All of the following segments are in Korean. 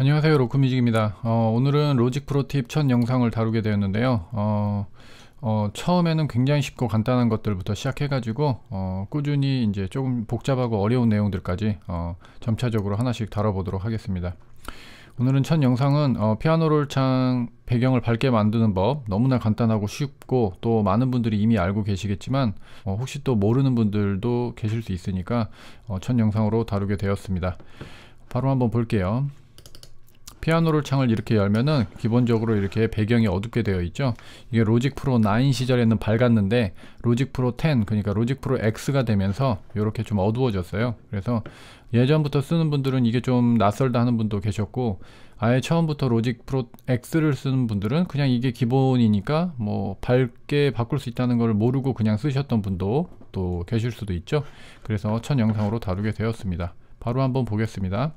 안녕하세요 로크뮤직입니다 어, 오늘은 로직 프로팁 첫 영상을 다루게 되었는데요 어, 어, 처음에는 굉장히 쉽고 간단한 것들부터 시작해 가지고 어, 꾸준히 이제 조금 복잡하고 어려운 내용들까지 어, 점차적으로 하나씩 다뤄보도록 하겠습니다 오늘은 첫 영상은 어, 피아노를 창 배경을 밝게 만드는 법 너무나 간단하고 쉽고 또 많은 분들이 이미 알고 계시겠지만 혹시 또 모르는 분들도 계실 수 있으니까 첫 영상으로 다루게 되었습니다 바로 한번 볼게요 피아노를 창을 이렇게 열면은 기본적으로 이렇게 배경이 어둡게 되어 있죠 이게 로직 프로 9 시절에는 밝았는데 로직 프로 10 그러니까 로직 프로 X가 되면서 이렇게 좀 어두워졌어요 그래서 예전부터 쓰는 분들은 이게 좀 낯설다 하는 분도 계셨고 아예 처음부터 로직 프로 X를 쓰는 분들은 그냥 이게 기본이니까 뭐 밝게 바꿀 수 있다는 걸 모르고 그냥 쓰셨던 분도 또 계실 수도 있죠 그래서 첫 영상으로 다루게 되었습니다 바로 한번 보겠습니다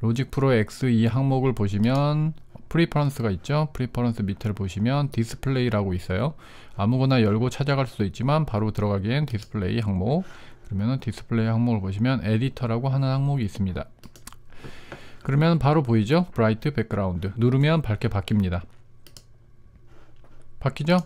로직 프로 X2 e 항목을 보시면 프리퍼런스가 있죠 프리퍼런스 밑을 보시면 디스플레이라고 있어요 아무거나 열고 찾아갈 수도 있지만 바로 들어가기엔 디스플레이 항목 그러면 디스플레이 항목을 보시면 에디터라고 하는 항목이 있습니다 그러면 바로 보이죠 브라이트 백그라운드 누르면 밝게 바뀝니다 바뀌죠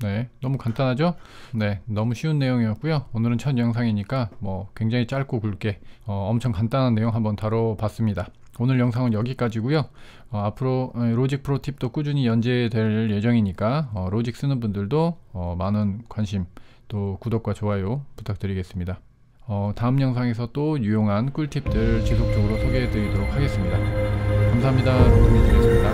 네, 너무 간단하죠? 네, 너무 쉬운 내용이었고요. 오늘은 첫 영상이니까 뭐 굉장히 짧고 굵게 어, 엄청 간단한 내용 한번 다뤄봤습니다. 오늘 영상은 여기까지고요. 어, 앞으로 어, 로직 프로 팁도 꾸준히 연재될 예정이니까 어, 로직 쓰는 분들도 어, 많은 관심 또 구독과 좋아요 부탁드리겠습니다. 어, 다음 영상에서 또 유용한 꿀팁들 지속적으로 소개해드리도록 하겠습니다. 감사합니다. 로그드리겠습니다